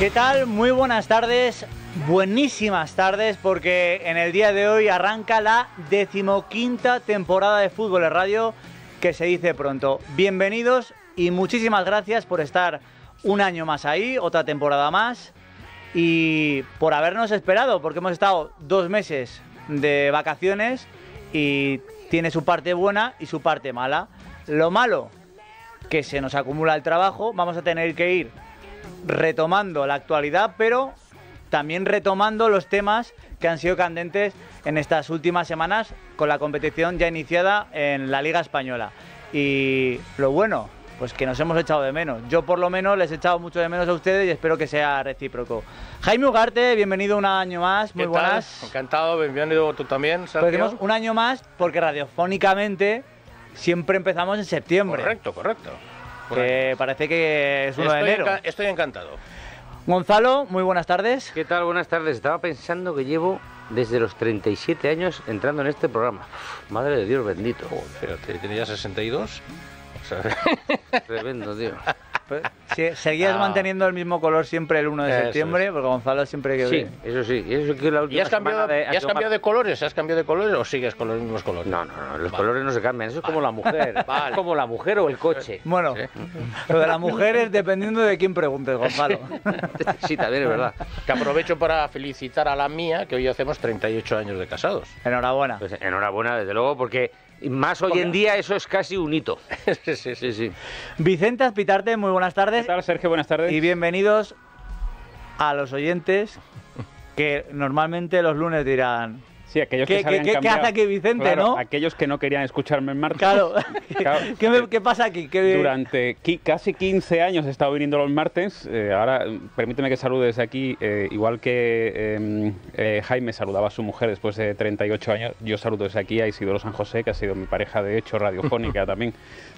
¿Qué tal? Muy buenas tardes, buenísimas tardes, porque en el día de hoy arranca la decimoquinta temporada de Fútbol en Radio, que se dice pronto. Bienvenidos y muchísimas gracias por estar un año más ahí, otra temporada más, y por habernos esperado, porque hemos estado dos meses de vacaciones y tiene su parte buena y su parte mala. Lo malo, que se nos acumula el trabajo, vamos a tener que ir retomando la actualidad, pero también retomando los temas que han sido candentes en estas últimas semanas con la competición ya iniciada en la Liga Española. Y lo bueno, pues que nos hemos echado de menos. Yo por lo menos les he echado mucho de menos a ustedes y espero que sea recíproco. Jaime Ugarte, bienvenido un año más, muy ¿Qué buenas. Tal? Encantado, bienvenido tú también. Pues Sergio. un año más porque radiofónicamente siempre empezamos en septiembre. Correcto, correcto parece que es 1 estoy de enero. estoy encantado. Gonzalo, muy buenas tardes. ¿Qué tal? Buenas tardes. Estaba pensando que llevo desde los 37 años entrando en este programa. Madre de Dios bendito. Pero oh, ¿tenía 62? O Tremendo, tío. Pues, ¿Seguías ah. manteniendo el mismo color siempre el 1 de septiembre? Porque Gonzalo siempre que... Sí, eso sí. Eso que ¿Y has cambiado de, colores? ¿Has cambiado de colores o sigues con los mismos colores? No, no, no. Los colores no se cambian. Eso es como la mujer. Es como la mujer o el coche. Bueno, lo de la mujer es dependiendo de quién preguntes, Gonzalo. sí, también es verdad. Que aprovecho para felicitar a la mía, que hoy hacemos 38 años de casados. Enhorabuena. Pues, enhorabuena, desde luego, porque más hoy en día eso es casi un hito. sí, sí, sí. Vicente muy buenas tardes. ¿Qué Sergio? Buenas tardes. Y bienvenidos a los oyentes que normalmente los lunes dirán, Sí, aquellos que, ¿Qué hace aquí Vicente, no? Aquellos que no querían escucharme en martes. Claro. ¿Qué, pasa aquí? Durante casi 15 años he estado viniendo los martes. Eh, ahora, permíteme que saludes aquí, eh, igual que em, eh, Jaime saludaba a su mujer después de 38 años, yo saludo desde aquí a Isidoro San José, que ha sido mi pareja, de hecho, radiofónica también,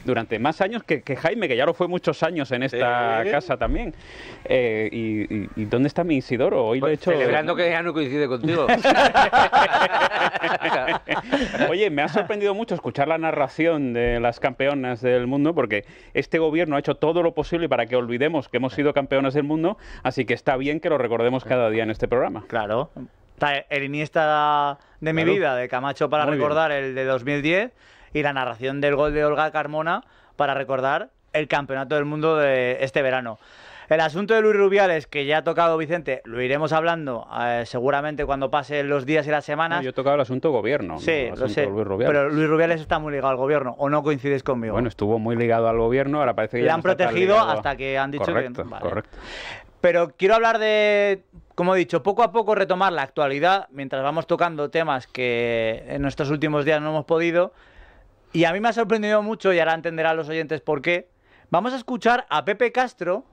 durante más años que, Jaime, que ya lo fue muchos años en esta casa también. Y, dónde está mi Isidoro? Hoy lo he pues hecho... Celebrando que ya no coincide contigo. Oye, me ha sorprendido mucho escuchar la narración de las campeonas del mundo, porque este gobierno ha hecho todo lo posible para que olvidemos que hemos sido campeonas del mundo, así que está bien que lo recordemos cada día en este programa. Claro. el Iniesta de mi vida, de Camacho, para recordar el de 2010, y la narración del gol de Olga Carmona para recordar el campeonato del mundo de este verano. El asunto de Luis Rubiales, que ya ha tocado Vicente, lo iremos hablando eh, seguramente cuando pasen los días y las semanas. yo he tocado el asunto gobierno. Sí, lo sé. Luis pero Luis Rubiales está muy ligado al gobierno, ¿o no coincides conmigo? Bueno, estuvo muy ligado al gobierno, ahora parece que... Le han protegido hasta que han dicho correcto, que... Correcto. Pero quiero hablar de, como he dicho, poco a poco retomar la actualidad mientras vamos tocando temas que en estos últimos días no hemos podido. Y a mí me ha sorprendido mucho, y ahora entenderán los oyentes por qué. Vamos a escuchar a Pepe Castro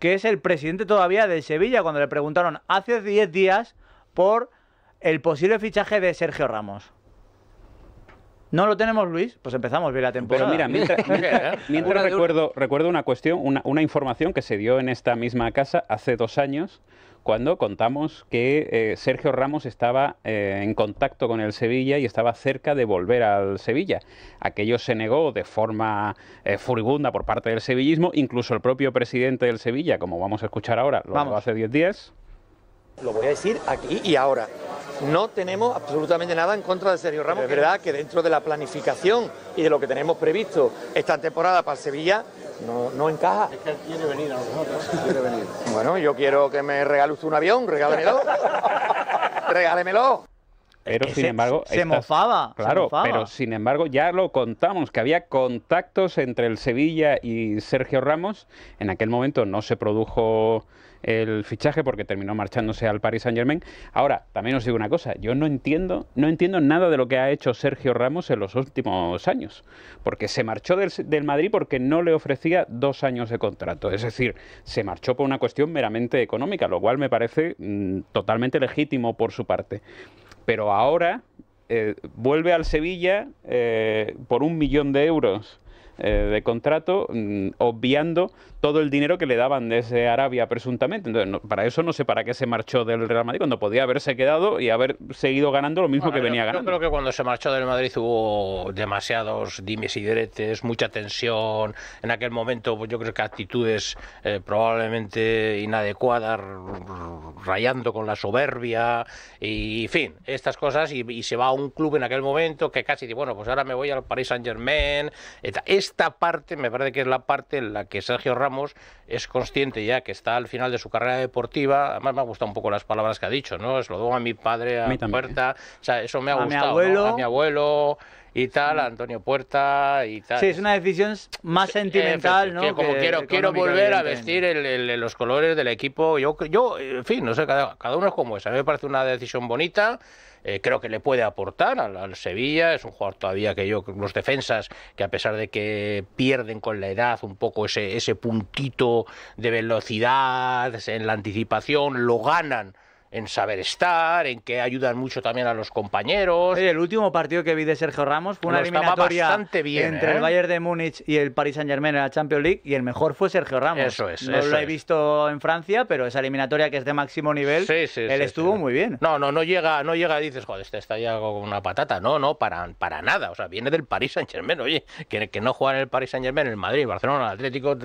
que es el presidente todavía de Sevilla, cuando le preguntaron hace 10 días por el posible fichaje de Sergio Ramos. No lo tenemos, Luis. Pues empezamos bien la temporada. Pero mira, mientras, recuerdo, recuerdo una cuestión, una información que se dio en esta misma casa hace dos años cuando contamos que eh, Sergio Ramos estaba eh, en contacto con el Sevilla y estaba cerca de volver al Sevilla. Aquello se negó de forma eh, furibunda por parte del sevillismo, incluso el propio presidente del Sevilla, como vamos a escuchar ahora, lo vamos. hace 10 días. Lo voy a decir aquí y ahora. No tenemos absolutamente nada en contra de Sergio Ramos. es verdad que dentro de la planificación y de lo que tenemos previsto esta temporada para Sevilla, no, encaja. Es que él quiere venir a nosotros. Bueno, yo quiero que me regales un avión, regálemelo. regálemelo. Pero sin embargo. Se, mofaba. Claro, pero sin embargo, ya lo contamos, que había contactos entre el Sevilla y Sergio Ramos. En aquel momento no se produjo el fichaje porque terminó marchándose al Paris Saint Germain. Ahora, también os digo una cosa, yo no entiendo, no entiendo nada de lo que ha hecho Sergio Ramos en los últimos años, porque se marchó del, Madrid porque no le ofrecía dos años de contrato, es decir, se marchó por una cuestión meramente económica, lo cual me parece mm, totalmente legítimo por su parte. Pero ahora eh, vuelve al Sevilla eh, por un millón de euros. Eh, de contrato, mm, obviando todo el dinero que le daban desde Arabia presuntamente. Entonces, para eso no sé para qué se marchó del Real Madrid cuando podía haberse quedado y haber seguido ganando lo mismo que venía ganando. Yo creo que cuando se marchó del Madrid hubo demasiados dimes y diretes, mucha tensión. En aquel momento, pues yo creo que actitudes eh, probablemente inadecuadas, rayando con la soberbia y, en fin, estas cosas. Y, se va a un club en aquel momento que casi dice, bueno, pues ahora me voy al Paris Saint Germain esta parte me parece que es la parte en la que Sergio Ramos es consciente ya que está al final de su carrera deportiva. Además me ha gustado un poco las palabras que ha dicho, ¿no? Es lo doy a mi padre a, puerta. ¿eh? O sea, eso me ha gustado. Mi A mi abuelo y tal, Antonio Puerta y tal. Sí, es una decisión más sentimental, eh, ¿no? Que como quiero, quiero volver a vestir los colores del equipo, yo, yo en fin, no sé, cada, cada uno es como es. A mí me parece una decisión bonita. Eh, creo que le puede aportar al, al, Sevilla. Es un jugador todavía que yo, los defensas, que a pesar de que pierden con la edad un poco ese, ese puntito de velocidad en la anticipación, lo ganan en saber estar, en que ayudan mucho también a los compañeros. El último partido que vi de Sergio Ramos fue una eliminatoria bastante bien, entre el ¿eh? Bayern de Múnich y el Paris Saint-Germain en la Champions League y el mejor fue Sergio Ramos. Eso es. No lo he visto en Francia, pero esa eliminatoria que es de máximo nivel, él estuvo muy bien. No, no, no llega, no llega y dices, joder, este está ya con una patata. No, no, para, para nada. O sea, viene del Paris Saint-Germain. Oye, que, que no juega en el Paris Saint-Germain, en el Madrid, Barcelona, el Atlético,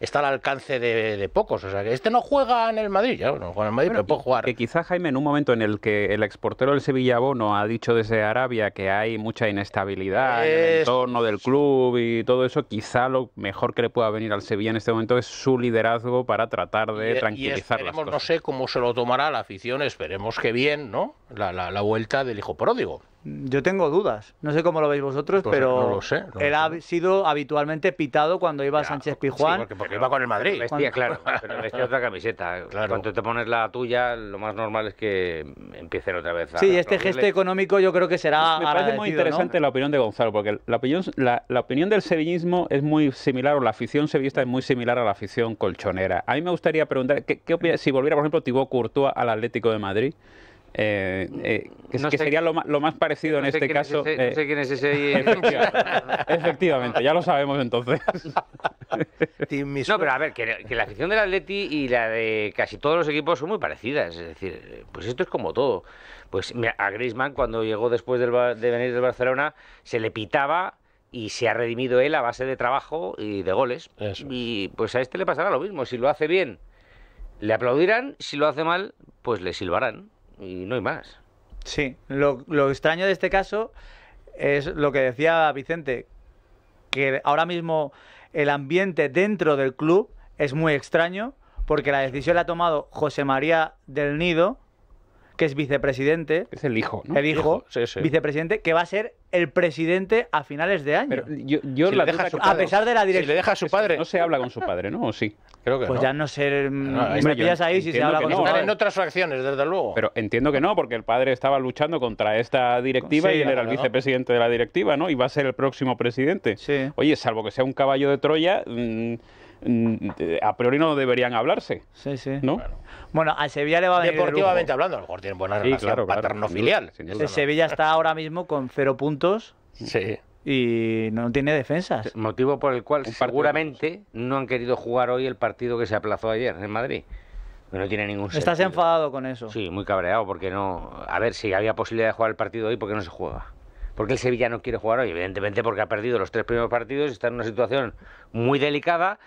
está al alcance de, pocos. O sea, que este no juega en el Madrid, ya no juega en el Madrid, pero puede jugar. Quizá, Jaime, en un momento en el que el exportero del Sevilla Bono ha dicho desde Arabia que hay mucha inestabilidad en el entorno del club y todo eso, quizá lo mejor que le pueda venir al Sevilla en este momento es su liderazgo para tratar de tranquilizar las No sé cómo se lo tomará la afición, esperemos que bien, ¿no? la vuelta del hijo pródigo. Yo tengo dudas. No sé cómo lo veis vosotros, pues, pero él ha sido habitualmente pitado cuando iba a Sánchez Pijuán. porque, iba con el Madrid. claro, pero vestía otra camiseta. Cuando te pones la tuya, lo más normal es que empiecen otra vez. A sí, este gesto económico yo creo que será. Me parece muy interesante la opinión de Gonzalo, porque la opinión, la, opinión del sevillismo es muy similar, o la afición sevillista es muy similar a la afición colchonera. A mí me gustaría preguntar, ¿qué, qué si volviera, por ejemplo, Thibaut Courtois al Atlético de Madrid? Eh, eh, que, sería lo, más parecido en este caso. no eh, sé quién es ese. Efectivamente, ya lo sabemos entonces. no, pero a ver, que, la afición del Atleti y la de casi todos los equipos son muy parecidas. Es decir, pues esto es como todo. Pues a Griezmann, cuando llegó después de venir del Barcelona, se le pitaba y se ha redimido él a base de trabajo y de goles. Y pues a este le pasará lo mismo. Si lo hace bien, le aplaudirán. Si lo hace mal, pues le silbarán y no hay más. Sí, lo, lo extraño de este caso es lo que decía Vicente, que ahora mismo el ambiente dentro del club es muy extraño porque la decisión la ha tomado José María del Nido, que es vicepresidente. Es el hijo. ¿no? El hijo, vicepresidente, que va a ser el presidente a finales de año. Pero yo, a, pesar de la dirección. Si le deja su padre. No se habla con su padre, ¿no? ¿O sí? Creo que pues ya no sé. Ah, mm, me pillas ahí si se habla con su padre. en otras fracciones, desde luego. Pero entiendo que no, porque el padre estaba luchando contra esta directiva y él era el vicepresidente de la directiva, ¿no? Y va a ser el próximo presidente. Sí. Oye, salvo que sea un caballo de Troya. Mm, Mm, a priori no deberían hablarse. Sí, sí. ¿no? Bueno, al Sevilla le va a venir Deportivamente hablando, a lo mejor tienen buena relación claro, paterno-filial. Sevilla está ahora mismo con cero puntos. Sí. Y no tiene defensas. Motivo por el cual seguramente no han querido jugar hoy el partido que se aplazó ayer en Madrid. no tiene ningún sentido. ¿Estás enfadado con eso? Sí, muy cabreado, porque no. A ver, si había posibilidad de jugar el partido hoy, ¿por qué no se juega? Porque el Sevilla no quiere jugar hoy, evidentemente porque ha perdido los tres primeros partidos y está en una situación muy delicada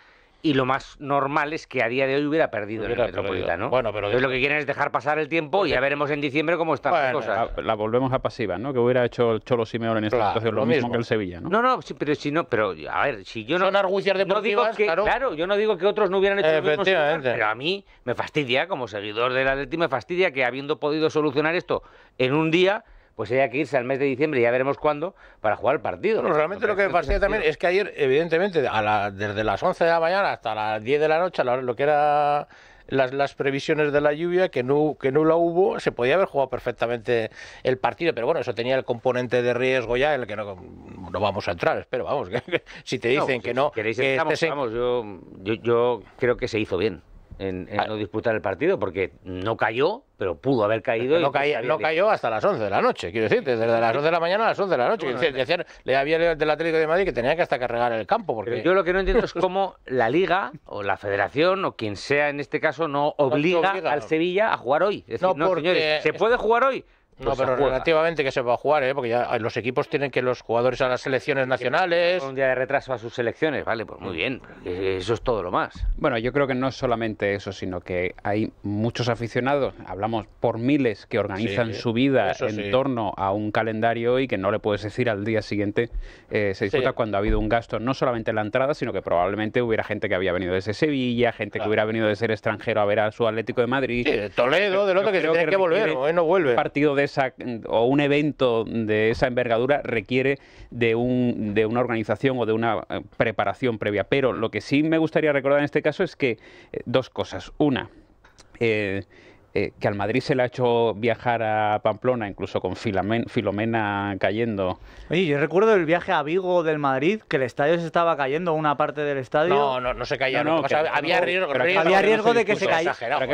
y lo más normal es que a día de hoy hubiera perdido el Metropolitano. Bueno, pero lo que quieren es dejar pasar el tiempo y ya veremos en diciembre cómo están las cosas. La, volvemos a pasiva, ¿no? Que hubiera hecho el Cholo Simeone en esta situación lo, mismo, que el Sevilla, ¿no? No, no, sí, pero si no, pero a ver, si yo no Son argucias deportivas, digo claro. yo no digo que otros no hubieran hecho lo mismo, pero a mí me fastidia como seguidor de del Atleti me fastidia que habiendo podido solucionar esto en un día pues hay que irse al mes de diciembre, y ya veremos cuándo, para jugar el partido. realmente lo que me también es que ayer, evidentemente, a desde las 11 de la mañana hasta las 10 de la noche, lo que era las, previsiones de la lluvia, que no, que no la hubo, se podía haber jugado perfectamente el partido, pero bueno, eso tenía el componente de riesgo ya, en el que no, vamos a entrar, espero, vamos, si te dicen pues que no... yo, yo creo que se hizo bien en, ah. no disputar el partido, porque no cayó, pero pudo haber caído. No, pues, no cayó hasta las 11 de la noche, quiero decir, desde las 11 de la mañana a las 11 de la noche. le había del Atlético de Madrid que tenía que hasta cargar el campo. Porque... yo lo que no entiendo es cómo la Liga o la Federación o quien sea en este caso no obliga, al Sevilla a jugar hoy. no, señores, ¿se puede jugar hoy? Pues no, pero relativamente que se va a jugar, ¿eh? porque ya eh, los equipos tienen que los jugadores a las selecciones nacionales. Un día de retraso a sus selecciones, vale, pues muy bien. Eso es todo lo más. Bueno, yo creo que no es solamente eso, sino que hay muchos aficionados, hablamos por miles, que organizan su vida en torno a un calendario y que no le puedes decir al día siguiente eh, se disputa cuando ha habido un gasto, no solamente en la entrada, sino que probablemente hubiera gente que había venido desde Sevilla, gente que hubiera venido de ser extranjero a ver a su Atlético de Madrid. Toledo, del otro que tiene que, volver, no vuelve. Partido de o un evento de esa envergadura requiere de, un, de una organización o de una eh, preparación previa. Pero lo que sí me gustaría recordar en este caso es que eh, dos cosas. Una, eh, eh, que al Madrid se le ha hecho viajar a Pamplona, incluso con Filomena cayendo. Oye, yo recuerdo el viaje a Vigo del Madrid, que el estadio se estaba cayendo, una parte del estadio. No, no, no se caía, no, ¿eh? había riesgo, de que se cayera. Había,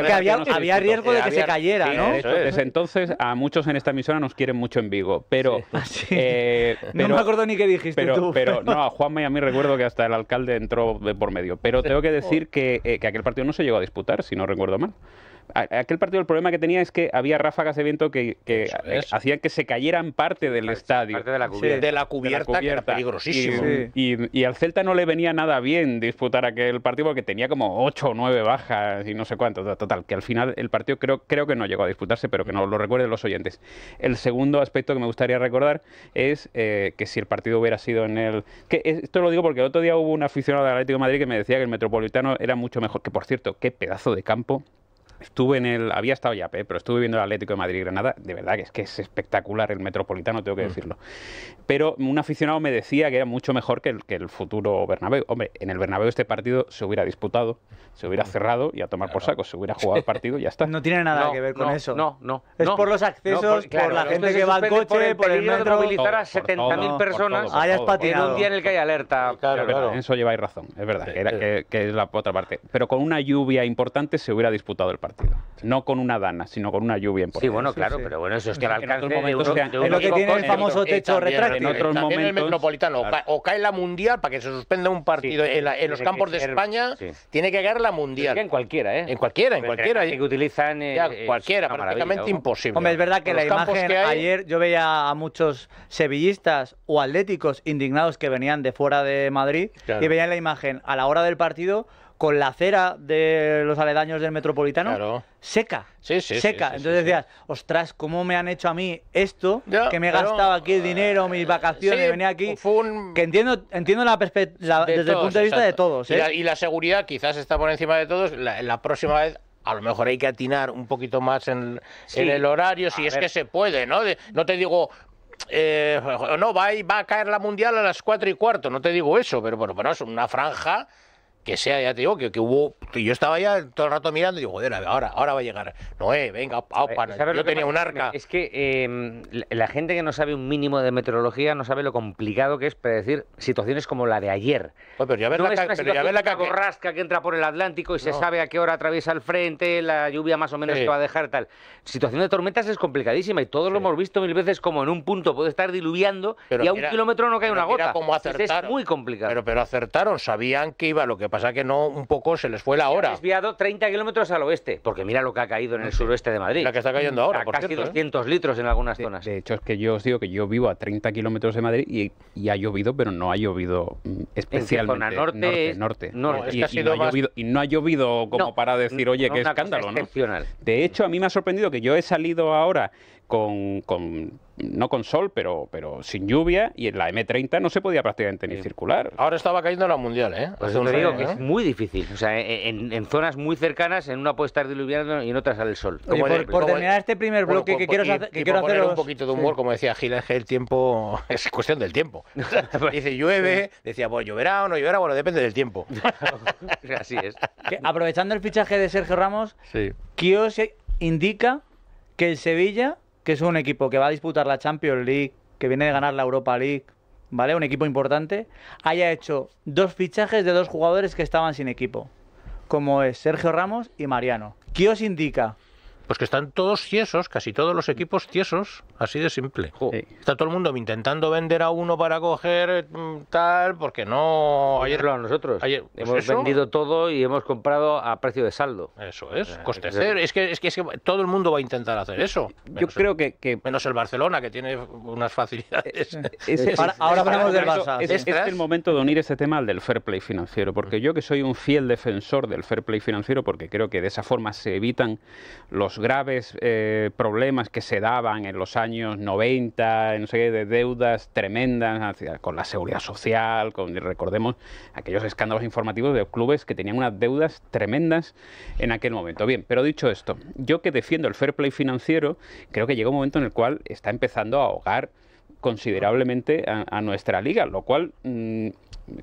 riesgo de que se cayera, ¿no? desde entonces, a muchos en esta emisora nos quieren mucho en Vigo, pero. Eh, no me acuerdo ni qué dijiste pero, tú. Pero, no, a Juanma y a mí recuerdo que hasta el alcalde entró de por medio. Pero tengo que oh. decir que aquel partido no se llegó a disputar, si no recuerdo mal. Aquel partido el problema que tenía es que había ráfagas de viento que, eh, hacían que se cayeran parte del estadio. Parte de la cubierta. de la cubierta, que era peligrosísimo. Y, al Celta no le venía nada bien disputar aquel partido porque tenía como 8 o 9 bajas y no sé cuánto. Total, que al final el partido creo, creo que no llegó a disputarse, pero que no lo recuerden los oyentes. El segundo aspecto que me gustaría recordar es eh, que si el partido hubiera sido en el... Que esto lo digo porque el otro día hubo un aficionado de Atlético de Madrid que me decía que el Metropolitano era mucho mejor. Que por cierto, qué pedazo de campo estuve en el, había estado ya, pero estuve viendo el Atlético de Madrid y Granada, de verdad que es que es espectacular el Metropolitano, tengo que mm. decirlo. Pero un aficionado me decía que era mucho mejor que el, que el futuro Bernabéu. Hombre, en el Bernabéu este partido se hubiera disputado, se hubiera mm. cerrado y a tomar por saco, se hubiera jugado el partido y ya está. No tiene nada que ver con eso. No, no. Es por los accesos, por, la gente que va al coche, por el, por metro. De movilizar a 70.000 personas hayas patinado. en un día en el que hay alerta. Claro, claro. En eso lleváis razón, es verdad, que, que es la otra parte. Pero con una lluvia importante se hubiera disputado el partido. No con una dana, sino con una lluvia Sí, bueno, claro, pero bueno, eso es que al alcance lo que tiene el famoso techo retráctil. En otros momentos... En el Metropolitano, o cae la Mundial para que se suspenda un partido en, los campos de España, tiene que caer la Mundial. en cualquiera, ¿eh? En cualquiera, en cualquiera. que utilizan... cualquiera, prácticamente imposible. Hombre, es verdad que la imagen... Ayer yo veía a muchos sevillistas o atléticos indignados que venían de fuera de Madrid y veían la imagen a la hora del partido con la cera de los aledaños del Metropolitano seca. seca. Entonces decías, ostras, ¿cómo me han hecho a mí esto? que me he gastado aquí el dinero, mis eh, vacaciones, venía aquí. Que entiendo, entiendo la desde el punto de vista de todos. ¿eh? Y, la, seguridad quizás está por encima de todos. la, próxima vez a lo mejor hay que atinar un poquito más en, el horario, si es que se puede, ¿no? no te digo, eh, no, va a, caer la mundial a las cuatro y cuarto, no te digo eso, pero bueno, bueno es una franja que sea, ya te digo, que, que hubo. Yo estaba ya todo el rato mirando y digo, joder, ahora, ahora va a llegar. Noé, eh, venga, eh, opa, yo tenía un arca. Es que em, la gente que no sabe un mínimo de meteorología no sabe lo complicado que es predecir situaciones como la de ayer. pero ya no la, es una pero la que... entra por el Atlántico y se sabe a qué hora atraviesa el frente, la lluvia más o menos que va a dejar tal. Situación de tormentas es complicadísima y todos lo hemos visto mil veces como en un punto puede estar diluviando y a un kilómetro no cae una gota. es muy complicado. Pero, pero acertaron, sabían que iba lo que pasa que no, un poco se les fue la hora. Se ha desviado 30 kilómetros al oeste, porque mira lo que ha caído en el suroeste de Madrid. La que está cayendo ahora, casi 200 ¿eh? litros en algunas zonas. De hecho, es que yo os digo que yo vivo a 30 kilómetros de Madrid y, ha llovido, pero no ha llovido mm, especialmente. ¿En zona? Norte, norte, Y, no ha llovido, como para decir, oye, qué escándalo, ¿no? De hecho, a mí me ha sorprendido que yo he salido ahora con, no con sol, pero, pero sin lluvia, y en la M30 no se podía prácticamente ni circular. Ahora estaba cayendo la mundial, ¿eh? Pues te digo que es muy difícil. O sea, e, e, en, zonas muy cercanas, en una puede estar diluviando y en otras sale el sol. por, terminar este primer bloque que, quiero, hacer, quiero hacer. un poquito de humor, como decía Gil, que el tiempo es cuestión del tiempo. Dice llueve, decía, pues lloverá o no lloverá, bueno, depende del tiempo. Así es. aprovechando el fichaje de Sergio Ramos, sí. indica que el Sevilla que es un equipo que va a disputar la Champions League, que viene de ganar la Europa League, ¿vale? Un equipo importante, haya hecho dos fichajes de dos jugadores que estaban sin equipo, como es Sergio Ramos y Mariano. ¿Qué os indica pues que están todos tiesos, casi todos los equipos tiesos, así de simple. Está todo el mundo intentando vender a uno para coger mm, tal, porque no... Ayer lo a nosotros. Pues hemos vendido todo y hemos comprado a precio de saldo. Eso es, eh, coste Es que, es que, es que todo el mundo va a intentar hacer eso. Yo creo que, Menos el Barcelona, que tiene unas facilidades. ahora, hablamos del Barça. Es, el momento de unir este tema al del fair play financiero, porque mm. yo que soy un fiel defensor del fair play financiero, porque creo que de esa forma se evitan los graves eh, problemas que se daban en los años 90, no sé, de deudas tremendas con la seguridad social, con, recordemos aquellos escándalos informativos de clubes que tenían unas deudas tremendas en aquel momento. Bien, pero dicho esto, yo que defiendo el fair play financiero, creo que llega un momento en el cual está empezando a ahogar considerablemente a, nuestra liga, lo cual mm,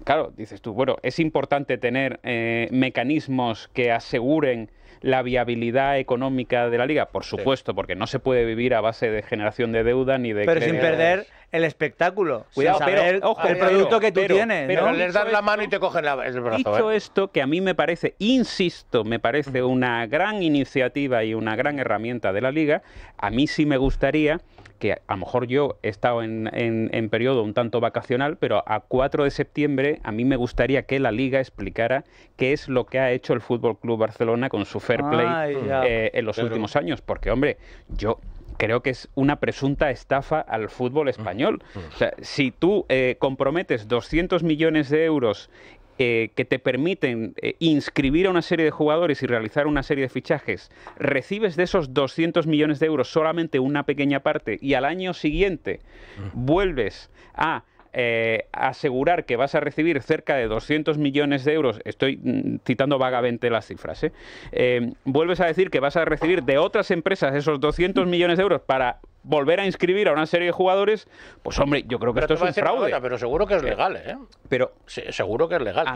claro, dices tú, bueno, es importante tener eh, mecanismos que aseguren la viabilidad económica de la liga, por supuesto, porque no se puede vivir a base de generación de deuda ni de... Pero sin perder el espectáculo. Cuidado, pero, el producto que tú tienes. Pero les das la mano y te cogen la, el brazo. Dicho ¿eh? esto, que a mí me parece, insisto, me parece una gran iniciativa y una gran herramienta de la liga, a mí sí me gustaría que a lo mejor yo he estado en, periodo un tanto vacacional, pero a 4 de septiembre a mí me gustaría que la liga explicara qué es lo que ha hecho el Fútbol Club Barcelona con su fair play eh, en los últimos años, porque hombre, yo creo que es una presunta estafa al fútbol mm. español. Mm. si tú eh, comprometes 200 millones de euros eh, que te permiten eh, inscribir a una serie de jugadores y realizar una serie de fichajes, recibes de esos 200 millones de euros solamente una pequeña parte y al año siguiente mm. vuelves a eh, asegurar que vas a recibir cerca de 200 millones de euros, estoy mm, citando vagamente las cifras, ¿eh? Eh, vuelves a decir que vas a recibir de otras empresas esos 200 millones de euros para volver a inscribir a una serie de jugadores, pues hombre, yo creo que esto es un fraude. pero seguro que es legal, Pero seguro que es legal.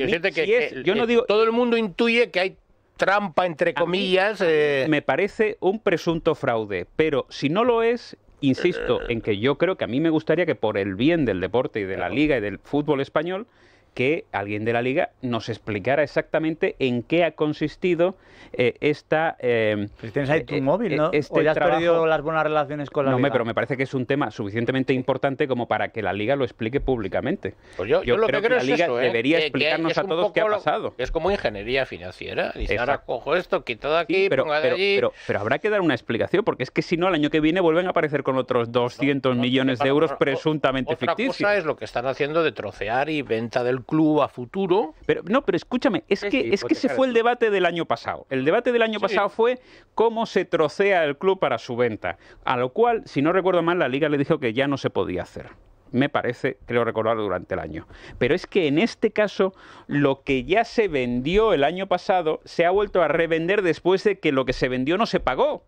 yo no digo... todo el mundo intuye que hay trampa entre comillas. Me parece un presunto fraude, pero si no lo es, insisto en que yo creo que a mí me gustaría que por el bien del deporte y de la liga y del fútbol español que alguien de la liga nos explicara exactamente en qué ha consistido eh, esta... Em, pues tu eh, móvil, ¿no? Eh, este has perdido las buenas relaciones con la liga? No, pero me parece que es un tema suficientemente importante como para que la liga lo explique públicamente. Pues yo, creo que, la liga debería explicarnos a todos qué ha pasado. Es como ingeniería financiera. Dice, ahora cojo esto, quito de aquí, pero, allí... Pero, habrá que dar una explicación, porque es que si no, el año que viene vuelven a aparecer con otros 200 millones de euros presuntamente ficticios. Otra cosa es lo que están haciendo de trocear y venta del club a futuro. Pero no, pero escúchame, es, que es que ese fue el debate del año pasado. El debate del año pasado fue cómo se trocea el club para su venta, a lo cual, si no recuerdo mal, la liga le dijo que ya no se podía hacer me parece, creo recordar, durante el año. Pero es que en este caso, lo que ya se vendió el año pasado se ha vuelto a revender después de que lo que se vendió no se pagó.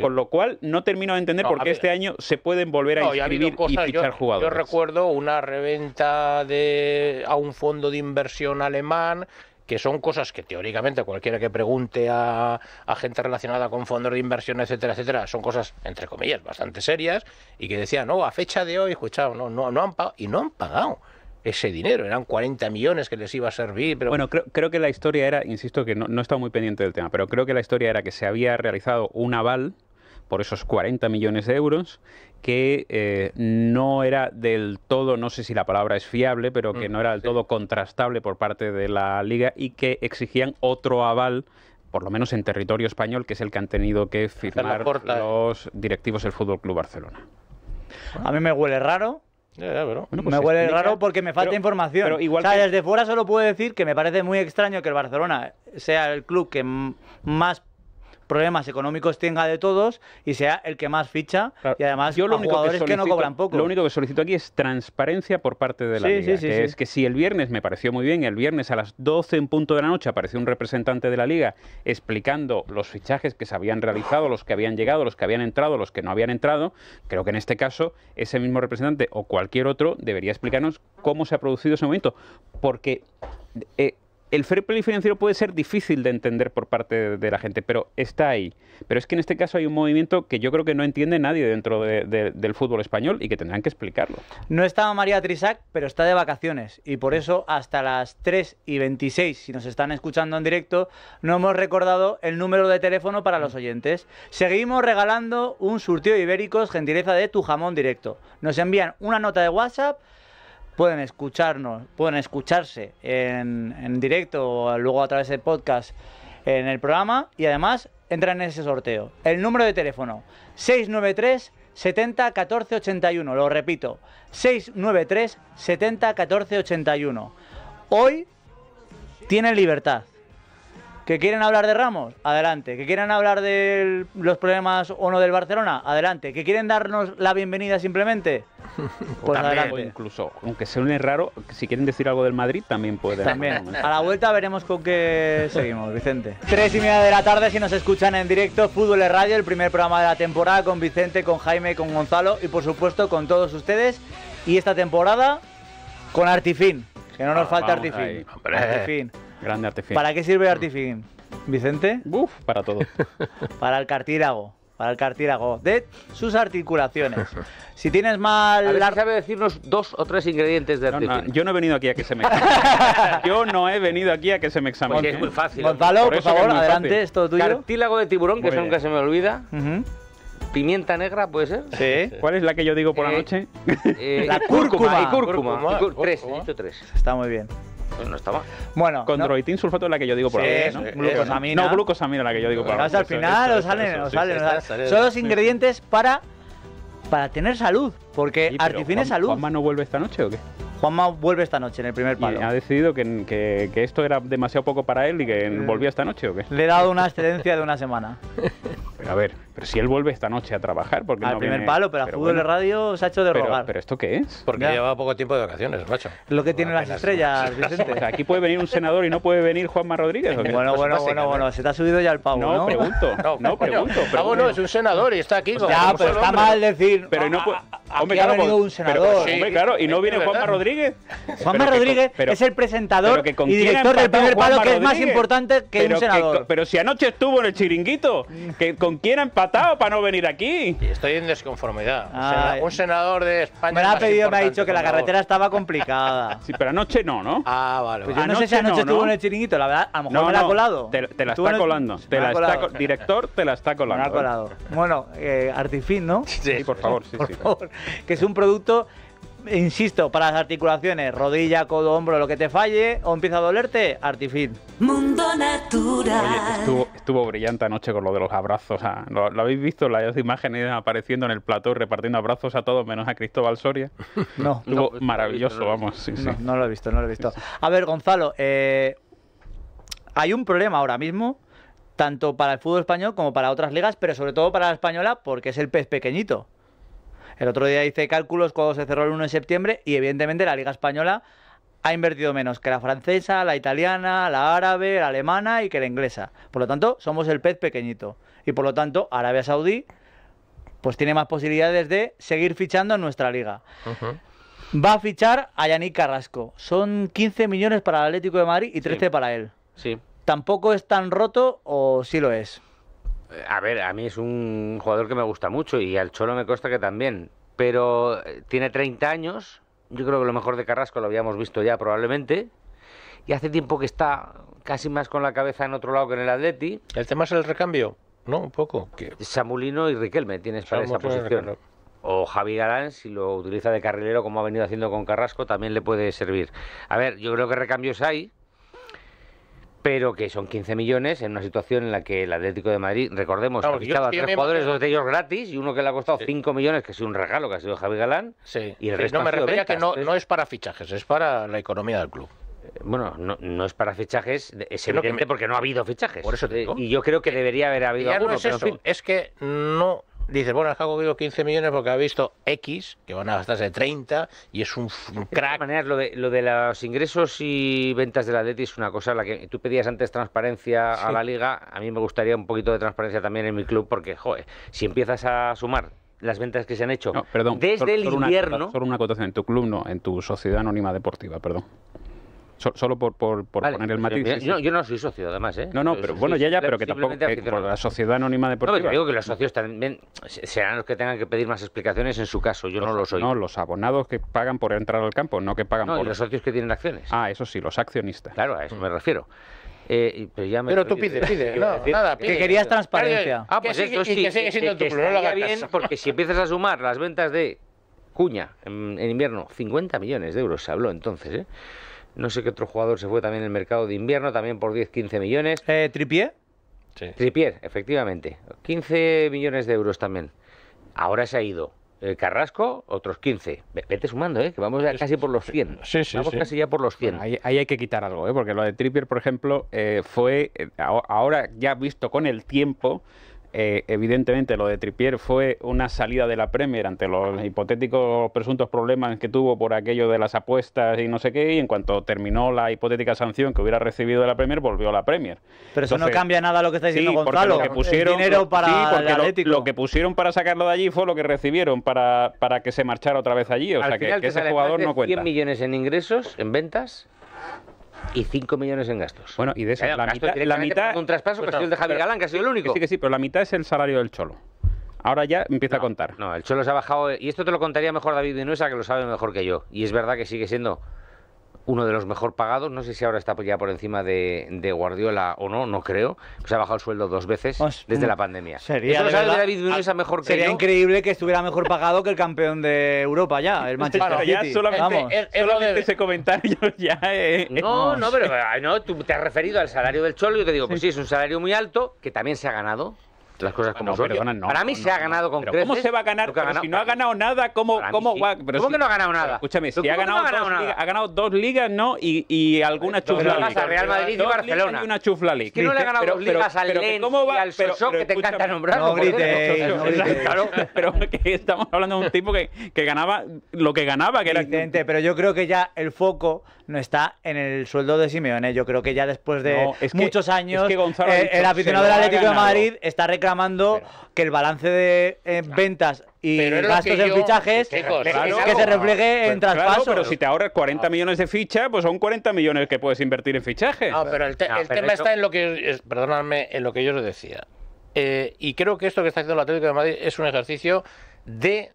Con lo cual, no termino de entender por qué este año se pueden volver a inscribir y, fichar jugadores. Yo recuerdo una reventa de, a un fondo de inversión alemán que son cosas que teóricamente cualquiera que pregunte a, gente relacionada con fondos de inversión, etcétera, etcétera, son cosas, entre comillas, bastante serias, y que decían, no, a fecha de hoy, escuchado, no, no, no han pagado, y no han pagado ese dinero. Eran 40 millones que les iba a servir. Pero... Bueno, creo, que la historia era, insisto que no, no he estado muy pendiente del tema, pero creo que la historia era que se había realizado un aval por esos 40 millones de euros que eh, no era del todo, no sé si la palabra es fiable, pero que mm, no era del todo contrastable por parte de la liga y que exigían otro aval por lo menos en territorio español, que es el que han tenido que firmar los directivos del Fútbol Club Barcelona. A mí me huele raro pues me huele raro porque me falta información. desde fuera solo puedo decir que me parece muy extraño que el Barcelona sea el club que más problemas económicos tenga de todos y sea el que más ficha y además Yo lo único que, solicito, no cobran poco. Lo único que solicito aquí es transparencia por parte de la liga, es que si el viernes me pareció muy bien, el viernes a las 12 en punto de la noche apareció un representante de la liga explicando los fichajes que se habían realizado, los que habían llegado, los que habían entrado, los que no habían entrado, creo que en este caso ese mismo representante o cualquier otro debería explicarnos cómo se ha producido ese momento, porque eh, el fair play financiero puede ser difícil de entender por parte de, la gente, pero está ahí. Pero es que en este caso hay un movimiento que yo creo que no entiende nadie dentro del fútbol español y que tendrán que explicarlo. No estaba María Trisac, pero está de vacaciones y por eso hasta las 3 y 26, si nos están escuchando en directo, no hemos recordado el número de teléfono para los oyentes. Seguimos regalando un surtido ibéricos, gentileza de tu jamón directo. Nos envían una nota de WhatsApp pueden escucharnos, pueden escucharse en, directo o luego a través del podcast en el programa y además entran en ese sorteo. El número de teléfono 693 70 14 81, lo repito, 693 70 14 81. Hoy tienen libertad. ¿Que quieren hablar de Ramos? Adelante. ¿Que quieren hablar de los problemas o no del Barcelona? Adelante. ¿Que quieren darnos la bienvenida simplemente? Pues también, adelante. incluso, aunque suene raro, si quieren decir algo del Madrid, también puede También. A la vuelta veremos con qué seguimos, Vicente. Tres y media de la tarde, si nos escuchan en directo, Fútbol Radio, el primer programa de la temporada con Vicente, con Jaime, con Gonzalo y por supuesto con todos ustedes. Y esta temporada con Artifin, que no nos ah, falta Artifin. Artifin. Grande Artifin. ¿Para qué sirve Artifin, Vicente? Uf, para todo. para el cartílago. Para el cartílago de sus articulaciones. Si tienes mal. A ver sabe decirnos dos o tres ingredientes de Artifin. No, yo no he venido aquí a que se me examine. yo no he venido aquí a que se me pues examine. Porque es muy fácil. Gonzalo, por, por favor, adelante, es tuyo. Cartílago de tiburón, que eso nunca se me olvida. Pimienta negra, ¿puede ser? Sí. ¿Cuál es la que yo digo por la eh, noche? Eh, la cúrcuma. Y cúrcuma. Tres, he tres. Está muy bien. Pues no estaba Bueno. Condroitin sulfato es la que yo digo por ahí, ¿no? Glucosamina. No, la que yo digo por ahí. Al final os salen, os salen. Son los ingredientes para para tener salud, porque sí, es salud. ¿Juanma no vuelve esta noche o qué? Juanma vuelve esta noche en el primer palo. ha decidido que, que, esto era demasiado poco para él y que eh, volvía esta noche o qué? Le he dado una excedencia de una semana. a ver, pero si él vuelve esta noche a trabajar, porque Al primer palo, pero a fútbol de radio se ha hecho de pero, ¿Pero esto qué es? Porque ya. lleva poco tiempo de vacaciones, macho. Lo que tienen las estrellas, Vicente. O sea, aquí puede venir un senador y no puede venir Juanma Rodríguez. Bueno, bueno, bueno, bueno, se te ha subido ya el pavo, ¿no? No, pregunto, no, pregunto. Pavo ah, no, es un senador y está aquí. ya, pero está mal decir... Pero no ah, puede... Ah, hombre, claro, ha venido pues, un senador. hombre, claro, y no viene Juanma Rodríguez. Juanma Rodríguez es el presentador y director del primer palo que es más importante que un senador. Pero si anoche estuvo en el chiringuito, que con quién ha empatado para no venir aquí. Estoy en desconformidad. Un senador de España. Me ha pedido, me ha dicho que la carretera estaba complicada. Sí, pero anoche no, ¿no? Ah, vale. Pues yo no sé si anoche estuvo tuvo en el chiringuito, la verdad. A lo mejor me la ha colado. Te, la está colando. Te la Está, director, te la está colando. Me la ha colado. Bueno, eh, ¿no? Sí, por favor. Sí, por sí. favor. Que es un producto insisto, para las articulaciones, rodilla, codo, hombro, lo que te falle o empieza a dolerte, Artifit. Mundo natural. estuvo, brillante anoche con lo de los abrazos. ¿Lo, habéis visto? Las imágenes apareciendo en el plató repartiendo abrazos a todos menos a Cristóbal Soria. No. Estuvo pues, maravilloso, vamos. No, lo he visto, no lo he visto. A ver, Gonzalo, eh, hay un problema ahora mismo tanto para el fútbol español como para otras ligas, pero sobre todo para la española porque es el pez pequeñito. El otro día hice cálculos cuando se cerró el 1 de septiembre y evidentemente la Liga Española ha invertido menos que la francesa, la italiana, la árabe, la alemana y que la inglesa. Por lo tanto, somos el pez pequeñito. Y por lo tanto, Arabia Saudí pues tiene más posibilidades de seguir fichando en nuestra liga. Va a fichar a Yannick Carrasco. Son 15 millones para el Atlético de Madrid y 13 para él. Sí. Tampoco es tan roto o sí lo es. A ver, a mí es un jugador que me gusta mucho y al Cholo me consta que también. Pero eh, tiene 30 años. Yo creo que lo mejor de Carrasco lo habíamos visto ya probablemente. Y hace tiempo que está casi más con la cabeza en otro lado que en el Atleti. El tema es el recambio, ¿no? Un poco. ¿Qué? Samulino y Riquelme tienes para esa posición. O Javi Galán, si lo utiliza de carrilero como ha venido haciendo con Carrasco, también le puede servir. A ver, yo creo que recambios hay pero que son 15 millones en una situación en la que el Atlético de Madrid, recordemos, ha fichado a tres jugadores, dos de ellos gratis y uno que le ha costado 5 millones, que es un regalo que ha sido Javi Galán. Y el resto no me no, es para fichajes, es para la economía del club eh, bueno, no, no, es para fichajes, es evidente porque no ha habido fichajes. Por eso te eh, digo. Y yo creo que debería haber habido ya no es que no dices, bueno, ha digo 15 millones porque ha visto X, que van a gastarse 30, y es un, crack. lo de, lo de los ingresos y ventas del DETI es una cosa, la que tú pedías antes transparencia a la liga, a mí me gustaría un poquito de transparencia también en mi club, porque, joder, si empiezas a sumar las ventas que se han hecho desde el invierno... Solo una, solo una acotación, en tu club no, en tu sociedad anónima deportiva, perdón solo por, por, poner el matiz. Yo, no, yo, no soy socio, además. ¿eh? No, no, pero bueno, ya, ya, pero que tampoco. por eh, la sociedad anónima deportiva. No, yo digo que los socios también serán los que tengan que pedir más explicaciones en su caso. Yo no lo soy. No, los abonados que pagan por entrar al campo, no que pagan por. los socios que tienen acciones. Ah, eso sí, los accionistas. Claro, a eso me refiero. Eh, pero, ya me tú pide, pide, nada, que querías transparencia. Ah, pues esto sí, que sigue siendo tu bien, porque si empiezas a sumar las ventas de Cuña en, en invierno, 50 millones de euros se habló entonces, ¿eh? No sé qué otro jugador se fue también en el mercado de invierno, también por 10-15 millones. Eh, Sí. Tripier, efectivamente. 15 millones de euros también. Ahora se ha ido. Eh, Carrasco, otros 15. Vete sumando, ¿eh? que vamos casi por los 100. Sí, sí, vamos casi ya por los 100. ahí, hay que quitar algo, ¿eh? porque lo de Trippier, por ejemplo, eh, fue, eh, ahora ya visto con el tiempo, eh, evidentemente, lo de Tripier fue una salida de la Premier ante los hipotéticos presuntos problemas que tuvo por aquello de las apuestas y no sé qué. Y en cuanto terminó la hipotética sanción que hubiera recibido de la Premier, volvió a la Premier. Pero eso no cambia nada lo que está diciendo Gonzalo. Lo que pusieron, dinero para porque lo, que pusieron para sacarlo de allí fue lo que recibieron para, para que se marchara otra vez allí. O sea, que, ese jugador no cuenta. 100 millones en ingresos, en ventas y 5 millones en gastos. Bueno, y de esa eh, la, mitad, Un traspaso que el de Javier Galán, que ha sido el único. sí sí, pero la mitad es el salario del Cholo. Ahora ya empieza a contar. No, el Cholo se ha bajado... Eh, y esto te lo contaría mejor David Vinuesa, que lo sabe mejor que yo. Y es verdad que sigue siendo uno de los mejor pagados. No sé si ahora está ya por encima de, Guardiola o no, no creo. Se ha bajado el sueldo dos veces desde mm, la pandemia. Sería, increíble que estuviera mejor pagado que el campeón de Europa ya, el Manchester solamente, eh, eh, eh, ese comentario ya... Eh, no, no, pero tú te has referido al salario del Cholo y te digo, pues sí, es un salario muy alto que también se ha ganado. Las cosas como no, Para mí se ha ganado con creces. ¿Cómo se va a ganar? si no ha ganado nada, ¿cómo, cómo, que no ha ganado nada? Escúchame, si ha ganado, dos ligas, ¿no? Y, y alguna chufla liga. Real Madrid y Barcelona. Y una chufla liga. Que no le ha ganado dos ligas al Lens y al Sosó, que te encanta nombrar. No grites. Claro, pero estamos hablando de un tipo que ganaba lo que ganaba. que era Pero yo creo que ya el foco no está en el sueldo de Simeone. Yo creo que ya después de muchos años, eh, el aficionado del Atlético de Madrid está reclamando que el balance de eh, ventas y gastos en fichajes que, se refleje en pues traspasos. pero si te ahorras 40 ah. millones de ficha, pues son 40 millones que puedes invertir en fichajes. No, pero el, tema está en lo que, en lo que yo os decía. Eh, y creo que esto que está haciendo el Atlético de Madrid es un ejercicio de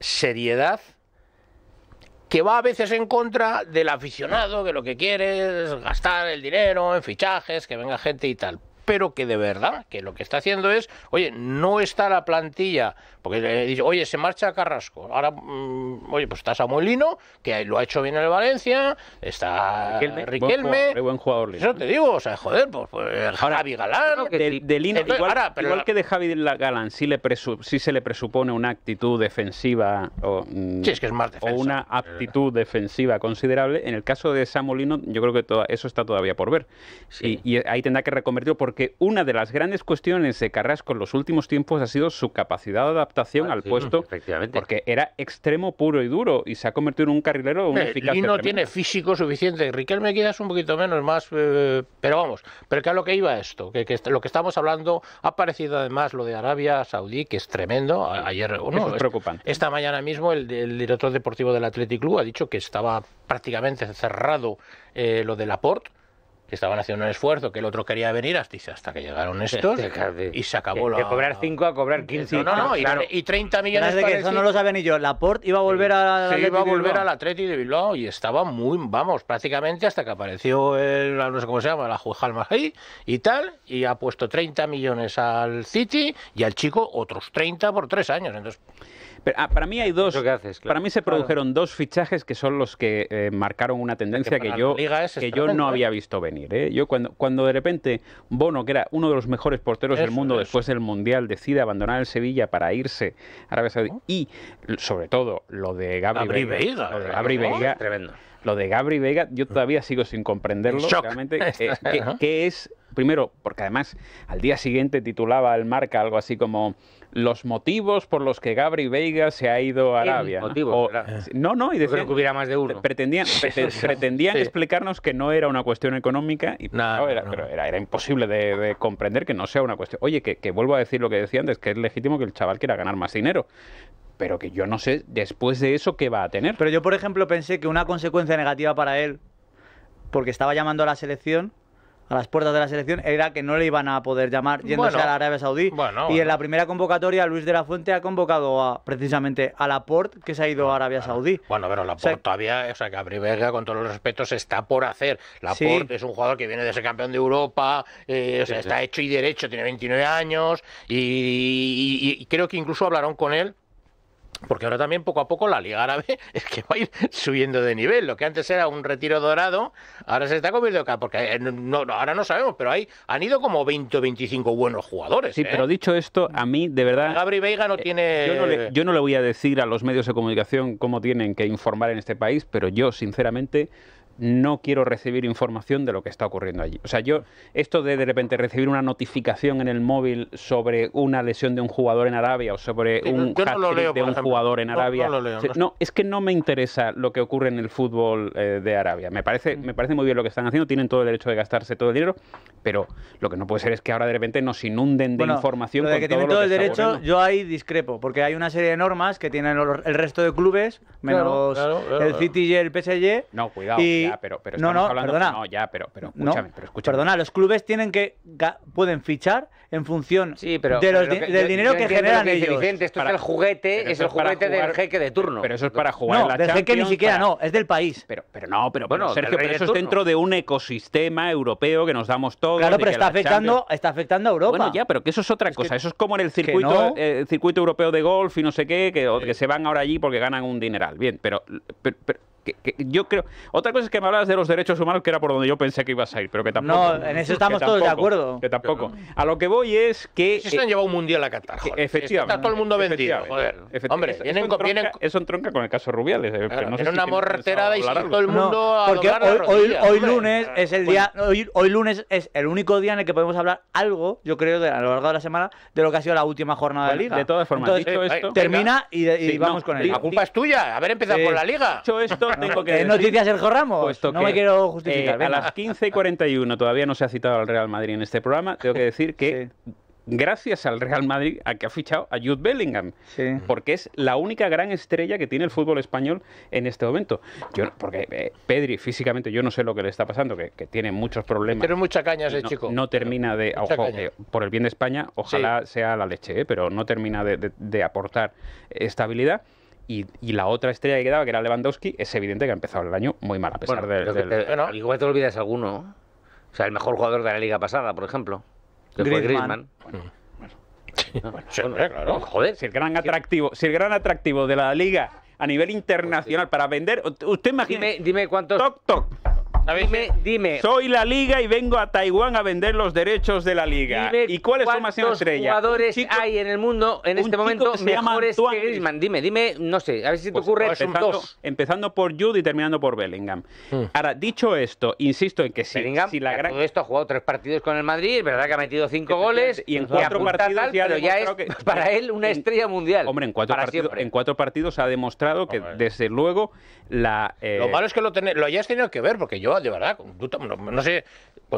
seriedad que va a veces en contra del aficionado que lo que quiere es gastar el dinero en fichajes, que venga gente y tal pero que de verdad que lo que está haciendo es, oye, no está la plantilla porque le dice, oye, se marcha Carrasco. Ahora, mm, oye, pues está Samolino, que lo ha hecho bien en el Valencia, está Riquelme. Buen, eh, buen jugador, Eso te digo, o sea, joder, pues, pues Javi Galán. Que del, igual, que de Javi Galán, sí, le presu se le presupone una actitud defensiva o, mm, sí, es que es más defensa, o una actitud defensiva considerable. En el caso de Samolino, yo creo que eso está todavía por ver. Sí. Y, ahí tendrá que reconvertirlo, porque una de las grandes cuestiones de Carrasco en los últimos tiempos ha sido su capacidad de Ah, al puesto, efectivamente. porque era extremo puro y duro y se ha convertido en un carrilero un eh, eficaz. Y no tiene físico suficiente. Riquelme es un poquito menos, más, eh, pero vamos, pero que a lo que iba esto, que, lo que estamos hablando, ha aparecido además lo de Arabia Saudí, que es tremendo. Ayer, no, Esta mañana mismo el, director deportivo del Athletic Club ha dicho que estaba prácticamente cerrado eh, lo de Laporte estaban haciendo un esfuerzo, que el otro quería venir hasta, que llegaron estos y se acabó la... De cobrar 5 a cobrar 15. Eh, y, 30 millones... De que eso no lo sabía ni yo. Port iba a volver a la iba a volver al Atleti de Bilbao y estaba muy, vamos, prácticamente hasta que apareció el, no sé cómo se llama, la Juan y tal, y ha puesto 30 millones al City y al chico otros 30 por 3 años. Entonces... Ah, para mí hay dos. Para mí se produjeron dos fichajes que son los que eh, marcaron una tendencia que, yo, que yo no ¿eh? había visto venir. ¿eh? Yo cuando, cuando de repente Bono, que era uno de los mejores porteros del mundo después del Mundial, decide abandonar el Sevilla para irse a Arabia Saudí y sobre todo lo de Gabri, Vega. lo de Gabri Vega, yo todavía sigo sin comprenderlo. Realmente, ¿qué, es? Primero, porque además al día siguiente titulaba el marca algo así como los motivos por los que Gabri Veiga se ha ido a Arabia. no, no, y que hubiera más de uno. Pretendían, pretendían explicarnos que no era una cuestión económica, y, no, era, pero era, imposible de, comprender que no sea una cuestión. Oye, que, que vuelvo a decir lo que decía antes, que es legítimo que el chaval quiera ganar más dinero pero que yo no sé después de eso qué va a tener. Pero yo, por ejemplo, pensé que una consecuencia negativa para él, porque estaba llamando a la selección, a las puertas de la selección era que no le iban a poder llamar yéndose a Arabia Saudí. y en la primera convocatoria Luis de la Fuente ha convocado a, precisamente a Laporte, que se ha ido a Arabia Saudí. Bueno, pero Laporte o todavía, o sea, con todos los respetos, está por hacer. Laporte es un jugador que viene de ser campeón de Europa, eh, o sea, está hecho y derecho, tiene 29 años, y, creo que incluso hablaron con él porque ahora también poco a poco la Liga Árabe es que va a ir subiendo de nivel. Lo que antes era un retiro dorado, ahora se está convirtiendo acá, porque eh, no, ahora no sabemos, pero hay, han ido como 20 o 25 buenos jugadores. Sí, pero ¿eh? dicho esto, a mí de verdad... Gabri Veiga no eh, tiene... yo no le voy a decir a los medios de comunicación cómo tienen que informar en este país, pero yo sinceramente no quiero recibir información de lo que está ocurriendo allí. O sea, yo, esto de de repente recibir una notificación en el móvil sobre una lesión de un jugador en Arabia o sobre un de un jugador en Arabia. No, es que no me interesa lo que ocurre en el fútbol eh, de Arabia. Me parece, mm. me parece muy bien lo que están haciendo, tienen todo el derecho de gastarse todo el dinero, pero lo que no puede ser es que ahora de repente nos inunden de información. de que tienen todo, el derecho, yo ahí discrepo, porque hay una serie de normas que tienen el resto de clubes, menos el City y el PSG. No, cuidado pero, pero no, no, perdona. No, ya, pero, pero escúchame, pero escúchame. Perdona, los clubes tienen que pueden fichar en función del dinero que generan ellos. Esto es el juguete, es el juguete del jeque de turno. Pero eso es para jugar no, la del jeque ni siquiera, no, es del país. Pero, pero no, pero Sergio, pero eso es dentro de un ecosistema europeo que nos damos todos. Claro, pero está afectando, está afectando a Europa. Bueno, ya, pero que eso es otra cosa. Eso es como en el circuito, el eh, circuito europeo de golf y no sé qué, que, se van ahora allí porque ganan un dineral. Bien, pero yo creo. Otra cosa es que me hablas de los derechos humanos, que era por donde yo pensé que ibas a ir, pero que tampoco. No, en eso estamos todos de acuerdo. Que tampoco. A lo que voy es que. se eh, han llevado un mundial a Qatar. efectivamente. Está todo el mundo vendido. Joder. Hombre, eso, vienen, entronca, vienen... eso con el caso Rubiales. Eh, no era si una morterada y todo el mundo. No, porque a hoy, hoy, hoy, lunes es el día. Hoy, hoy, lunes es el único día en el que podemos hablar algo, yo creo, de, a lo largo de la semana, de lo que ha sido la última jornada de de liga. De todas formas, dicho eh, termina y, vamos con el La culpa es tuya. Haber empezado por la liga. Dicho esto, noticias no me quiero justificar. Eh, a las 15 y 41 todavía no se ha citado al Real Madrid en este programa. Tengo que decir que gracias al Real Madrid a que ha fichado a Jude Bellingham, porque es la única gran estrella que tiene el fútbol español en este momento. porque eh, Pedri físicamente yo no sé lo que le está pasando, que, tiene muchos problemas. Pero mucha caña ese chico. No termina de, eh, por el bien de España, ojalá sea la leche, pero no termina de aportar estabilidad. Y, la otra estrella que quedaba, que era Lewandowski, es evidente que ha empezado el año muy mal, a pesar de igual te olvidas alguno. O sea, el mejor jugador de la liga pasada, por ejemplo. Griezmann. Joder, si el gran atractivo, si el gran atractivo de la liga a nivel internacional para vender, usted imagina. Dime, dime cuántos. Toc, toc. Dime, dime. Soy la liga y vengo a Taiwán a vender los derechos de la liga. Dime ¿Y cuáles son más estrellas? jugadores hay en el mundo en este momento que mejores que Griezmann? Dime, dime, no sé, a ver si te pues, ocurre pues, empezando, dos. Empezando por Jude y terminando por Bellingham. Hmm. Ahora, dicho esto, insisto en que Bellingham, si la gran... todo esto ha jugado tres partidos con el Madrid, verdad que ha metido cinco goles y en cuatro partidos ya pero ya es para él una estrella mundial. Hombre, en cuatro, partidos, en cuatro partidos ha demostrado que, desde luego, la... Eh, lo malo es que lo, lo hayas tenido que ver, porque yo de verdad, no, sé,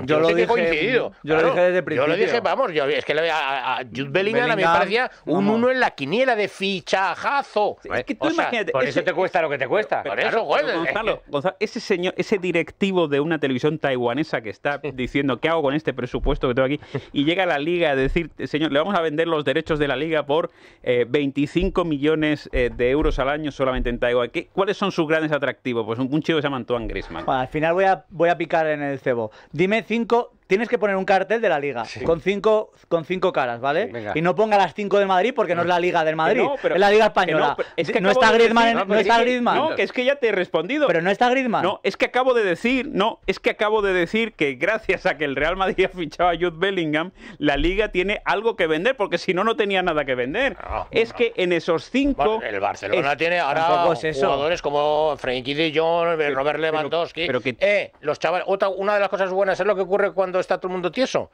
yo lo, dije, coincidido. yo lo dije desde el principio. Yo lo dije, vamos, es que a, a Jude Bellingham, a mí me parecía un uno en la quiniela de fichajazo. Es que tú imagínate. por eso te cuesta lo que te cuesta. por eso, pero, Gonzalo, ese señor, ese directivo de una televisión taiwanesa que está diciendo qué hago con este presupuesto que tengo aquí y llega a la liga a decir, señor, le vamos a vender los derechos de la liga por 25 eh, millones eh, de euros al año solamente en Taiwán. ¿Cuáles son sus grandes atractivos? Pues un, chico que se llama Antoine Griezmann. al final voy voy a, picar en el cebo. Dime cinco Tienes que poner un cartel de la liga con cinco con cinco caras, ¿vale? y no ponga las cinco de Madrid porque no es la liga del Madrid, es la liga española. No, es que no está Griezmann, no, está Griezmann. que es que ya te he respondido. Pero no está Griezmann. No, es que acabo de decir, no, es que acabo de decir que gracias a que el Real Madrid ha fichado a Jude Bellingham, la liga tiene algo que vender porque si no no tenía nada que vender. Ah, es que en esos cinco el Barcelona tiene ahora jugadores como Frenkie de Jong, Robert Lewandowski. Eh, los chavales, una de las cosas buenas es lo que ocurre cuando está todo el mundo tieso.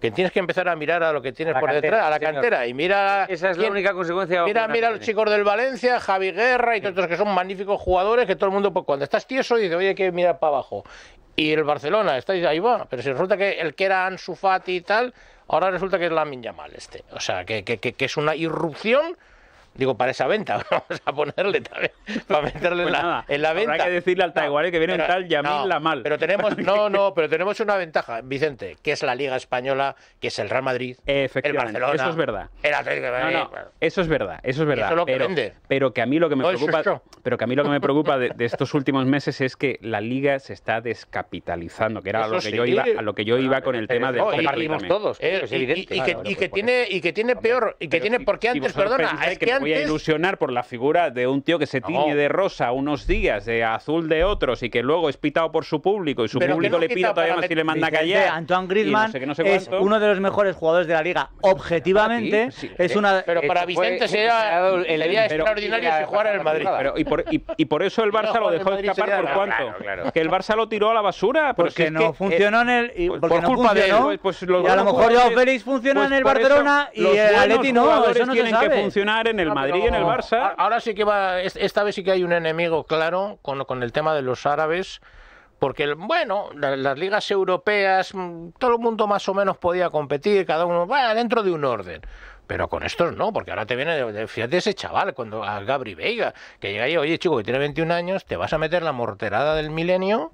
Que tienes que empezar a mirar a lo que tienes por detrás, a la cantera. Y mira. E-, esa es la única consecuencia. Mira, mira los chicos del Valencia, Javi Guerra y todos los que son magníficos jugadores que todo el mundo, pues, cuando estás tieso, dice, oye, hay que mirar para abajo. Y el Barcelona, está ahí va. Pero si resulta que el que era Ansu Fati y tal, ahora resulta que es la Yamal este. O sea, que, que, que es una irrupción Digo, para esa venta, vamos a ponerle también, para meterle pues en, la, en, venta. Habrá que decirle al Taiwán que viene tal Yamil la mal Pero tenemos, no, no, pero tenemos una ventaja, Vicente, que es la Liga Española, que es el Real Madrid, el Barcelona. Eso es verdad. eso es verdad, eso es verdad. pero, pero, que a mí lo que me preocupa, pero que a mí lo que me preocupa de, estos últimos meses es que la Liga se está descapitalizando, que era a lo que yo iba, a lo que yo iba con el tema de... Eh, y, que, tiene, y que tiene peor, y que tiene, porque antes, perdona, es ilusionar por la figura de un tío que se tiñe de rosa unos días, de azul de otros, y que luego es pitado por su público, y su público le pita todavía más y le manda callar. Antoine Griezmann es uno de los mejores jugadores de la liga, objetivamente. es una... Pero para eh, Vicente sería, el, día extraordinario si jugara en el Madrid. Pero, y, por, y, por, eso el Barça lo dejó escapar, ¿por cuánto? Que el Barça lo tiró a la basura. Porque no eh, funcionó en el... Pues por culpa de él. Pues, a lo mejor Joao Félix funciona pues en el Barcelona y el Atleti no. Eso no tienen que funcionar en el el Madrid y en el Barça. Ahora sí que va, esta vez sí que hay un enemigo claro con, el tema de los árabes. Porque, bueno, las, ligas europeas, mm, todo el mundo más o menos podía competir, cada uno, bueno, dentro de un orden. Pero con estos no, porque ahora te viene, fíjate ese chaval, cuando a Gabri Veiga, que llega ahí, oye chico, que tiene 21 años, te vas a meter la morterada del milenio